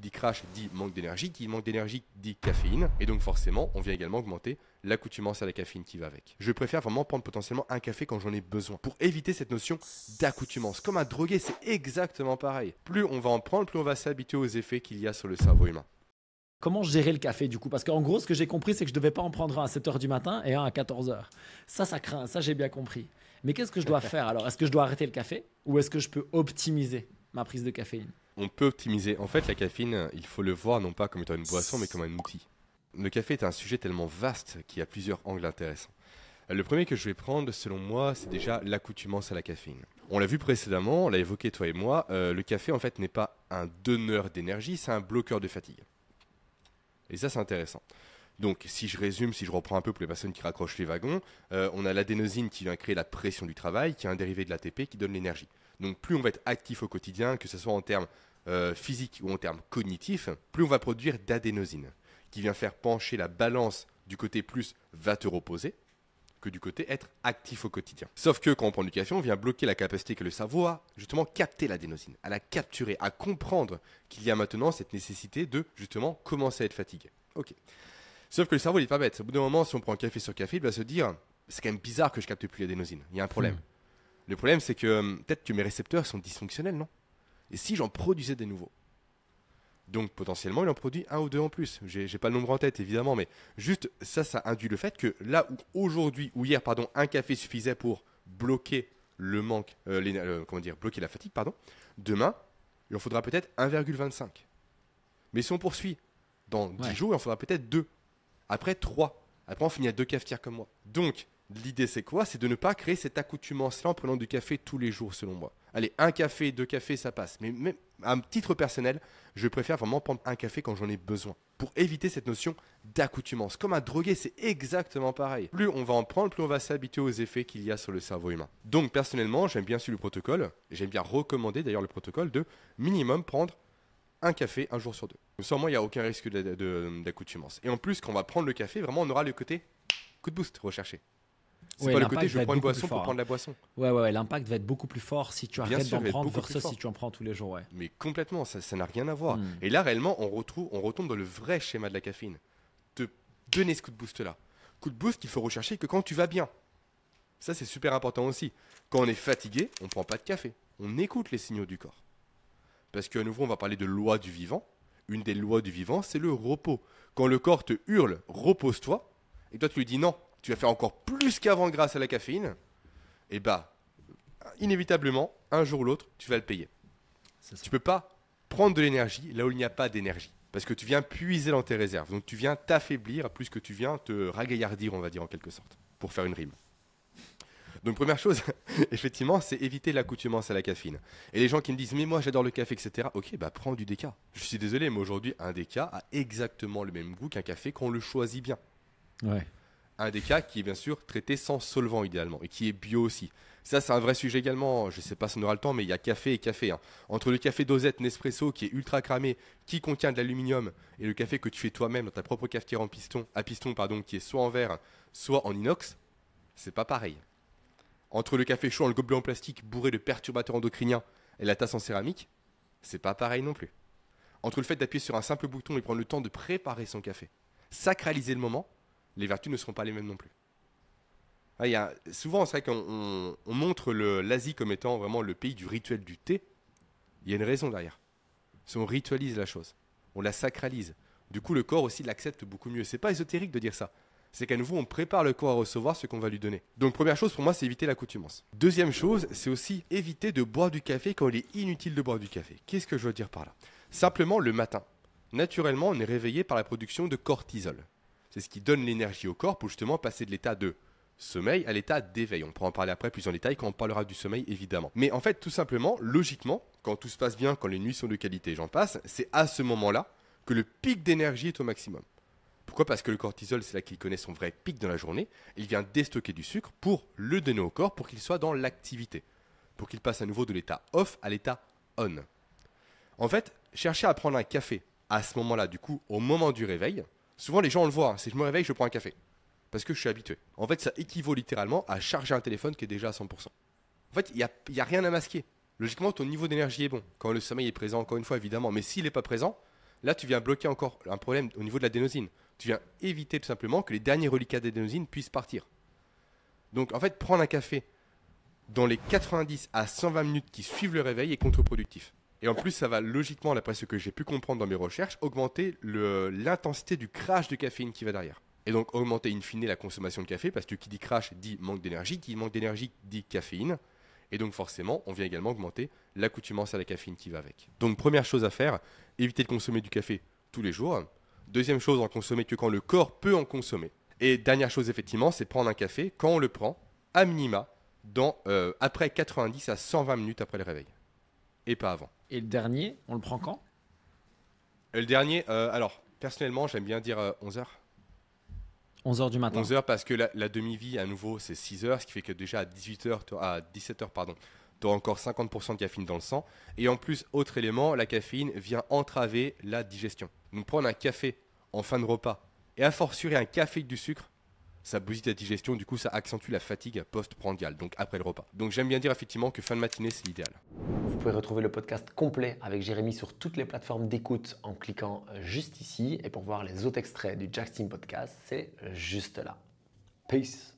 dit crash dit manque d'énergie, qui manque d'énergie dit caféine, et donc forcément, on vient également augmenter l'accoutumance à la caféine qui va avec. Je préfère vraiment prendre potentiellement un café quand j'en ai besoin, pour éviter cette notion d'accoutumance. Comme un drogué, c'est exactement pareil. Plus on va en prendre, plus on va s'habituer aux effets qu'il y a sur le cerveau humain. Comment gérer le café du coup Parce qu'en gros, ce que j'ai compris, c'est que je devais pas en prendre un à 7h du matin et un à 14h. Ça, ça craint, ça j'ai bien compris. Mais qu'est-ce que je dois faire alors Est-ce que je dois arrêter le café ou est-ce que je peux optimiser ma prise de caféine. On peut optimiser. En fait, la caféine, il faut le voir non pas comme étant une boisson, mais comme un outil. Le café est un sujet tellement vaste qu'il y a plusieurs angles intéressants. Euh, le premier que je vais prendre, selon moi, c'est déjà l'accoutumance à la caféine. On l'a vu précédemment, on l'a évoqué toi et moi, euh, le café en fait n'est pas un donneur d'énergie, c'est un bloqueur de fatigue. Et ça c'est intéressant. Donc si je résume, si je reprends un peu pour les personnes qui raccrochent les wagons, euh, on a l'adénosine qui vient créer la pression du travail, qui est un dérivé de l'ATP qui donne l'énergie. Donc plus on va être actif au quotidien, que ce soit en termes euh, physiques ou en termes cognitifs, plus on va produire d'adénosine, qui vient faire pencher la balance du côté plus va te reposer que du côté être actif au quotidien. Sauf que quand on prend du café, on vient bloquer la capacité que le cerveau a justement capter l'adénosine, à la capturer, à comprendre qu'il y a maintenant cette nécessité de justement commencer à être fatigué. Ok. Sauf que le cerveau, n'est pas bête. Au bout d'un moment, si on prend un café sur café, il va se dire c'est quand même bizarre que je capte plus l'adénosine. Il y a un problème. Hmm. Le problème, c'est que euh, peut-être que mes récepteurs sont dysfonctionnels, non Et si j'en produisais des nouveaux donc potentiellement, il en produit un ou deux en plus. J'ai, n'ai pas le nombre en tête, évidemment, mais juste ça, ça induit le fait que là où aujourd'hui ou hier, pardon, un café suffisait pour bloquer le manque, euh, euh, comment dire, bloquer la fatigue, pardon. Demain, il en faudra peut-être 1,25. Mais si on poursuit dans 10 jours, il en faudra peut-être 2. Après 3. Après, on finit à deux cafetières comme moi. Donc, L'idée, c'est quoi C'est de ne pas créer cette accoutumance-là en prenant du café tous les jours, selon moi. Allez, un café, deux cafés, ça passe. Mais même à titre personnel, je préfère vraiment prendre un café quand j'en ai besoin pour éviter cette notion d'accoutumance. Comme un drogué, c'est exactement pareil. Plus on va en prendre, plus on va s'habituer aux effets qu'il y a sur le cerveau humain. Donc personnellement, j'aime bien suivre le protocole. J'aime bien recommander d'ailleurs le protocole de minimum prendre un café un jour sur deux. Sans il n'y a aucun risque d'accoutumance. Et en plus, quand on va prendre le café, vraiment, on aura le côté coup de boost recherché. C'est pas le côté je prends une boisson pour prendre la hein. boisson. Ouais, ouais, l'impact va être beaucoup plus fort si tu arrêtes d'en prendre versus si tu en prends tous les jours. Mais complètement, ça n'a rien à voir. Hmm. Et là, réellement, on, retrouve, on retombe dans le vrai schéma de la caféine. Te donner ce coup de boost là. Coup de boost il faut rechercher que quand tu vas bien. Ça, c'est super important aussi. Quand on est fatigué, on prend pas de café. On écoute les signaux du corps. Parce qu'à nouveau, on va parler de loi du vivant. Une des lois du vivant, c'est le repos. Quand le corps te hurle, repose-toi, et toi tu lui dis non, tu vas faire encore plus qu'avant grâce à la caféine, et eh bah, ben, inévitablement, un jour ou l'autre, tu vas le payer. Tu peux pas prendre de l'énergie là où il n'y a pas d'énergie. Parce que tu viens puiser dans tes réserves. Donc tu viens t'affaiblir plus que tu viens te ragaillardir, on va dire en quelque sorte, pour faire une rime. Donc première chose, effectivement, c'est éviter l'accoutumance à la caféine. Et les gens qui me disent mais moi j'adore le café, etc. Ok, bah prends du DK. Je suis désolé, mais aujourd'hui un DK a exactement le même goût qu'un café quand on le choisit bien. Ouais un des cas qui est bien sûr traité sans solvant idéalement et qui est bio aussi. Ça, c'est un vrai sujet également. Je ne sais pas si on aura le temps, mais il y a café et café. Hein. Entre le café dosette Nespresso qui est ultra cramé, qui contient de l'aluminium, et le café que tu fais toi-même dans ta propre cafetière en piston, à piston, pardon, qui est soit en verre, soit en inox, c'est pas pareil. Entre le café chaud en le gobelet en plastique bourré de perturbateurs endocriniens et la tasse en céramique, c'est pas pareil non plus. Entre le fait d'appuyer sur un simple bouton et prendre le temps de préparer son café, sacraliser le moment, les vertus ne seront pas les mêmes non plus. Ah, y souvent, c'est vrai qu'on on, montre l'Asie comme étant vraiment le pays du rituel du thé. Il y a une raison derrière. Si on ritualise la chose, on la sacralise. Du coup, le corps aussi l'accepte beaucoup mieux. C'est pas ésotérique de dire ça. C'est qu'à nouveau, on prépare le corps à recevoir ce qu'on va lui donner. Donc, première chose pour moi, c'est éviter l'accoutumance. Deuxième chose, c'est aussi éviter de boire du café quand il est inutile de boire du café. Qu'est-ce que je veux dire par là Simplement, le matin. Naturellement, on est réveillé par la production de cortisol c'est ce qui donne l'énergie au corps pour justement passer de l'état de sommeil à l'état d'éveil. On pourra en parler après plus en détail quand on parlera du sommeil évidemment. Mais en fait, tout simplement, logiquement, quand tout se passe bien, quand les nuits sont de qualité, j'en passe, c'est à ce moment-là que le pic d'énergie est au maximum. Pourquoi Parce que le cortisol, c'est là qu'il connaît son vrai pic dans la journée. Il vient déstocker du sucre pour le donner au corps pour qu'il soit dans l'activité, pour qu'il passe à nouveau de l'état off à l'état on. En fait, chercher à prendre un café à ce moment-là, du coup, au moment du réveil, Souvent, les gens, le voient. Si je me réveille, je prends un café. Parce que je suis habitué. En fait, ça équivaut littéralement à charger un téléphone qui est déjà à 100%. En fait, il n'y a, a rien à masquer. Logiquement, ton niveau d'énergie est bon. Quand le sommeil est présent, encore une fois, évidemment. Mais s'il n'est pas présent, là, tu viens bloquer encore un problème au niveau de l'adénosine. Tu viens éviter tout simplement que les derniers reliquats d'adénosine puissent partir. Donc, en fait, prendre un café dans les 90 à 120 minutes qui suivent le réveil est contre-productif. Et en plus, ça va logiquement, d'après ce que j'ai pu comprendre dans mes recherches, augmenter l'intensité du crash de caféine qui va derrière. Et donc augmenter in fine la consommation de café, parce que qui dit crash dit manque d'énergie, qui dit manque d'énergie dit caféine. Et donc forcément, on vient également augmenter l'accoutumance à la caféine qui va avec. Donc première chose à faire, éviter de consommer du café tous les jours. Deuxième chose, en consommer que quand le corps peut en consommer. Et dernière chose effectivement, c'est prendre un café quand on le prend, à minima, dans, euh, après 90 à 120 minutes après le réveil. Et pas avant. Et le dernier, on le prend quand euh, Le dernier, euh, alors, personnellement, j'aime bien dire 11h. Euh, 11h du matin. 11h parce que la, demi-vie, à nouveau, c'est 6h, ce qui fait que déjà à 18h, à 17h, pardon, tu as encore 50% de caféine dans le sang. Et en plus, autre élément, la caféine vient entraver la digestion. Donc prendre un café en fin de repas et a fortiori un café avec du sucre, ça bousille la digestion, du coup ça accentue la fatigue post-prandiale, donc après le repas. Donc j'aime bien dire effectivement que fin de matinée, c'est l'idéal. Vous pouvez retrouver le podcast complet avec Jérémy sur toutes les plateformes d'écoute en cliquant euh, juste ici. Et pour voir les autres extraits du Jack Podcast, c'est juste là. Peace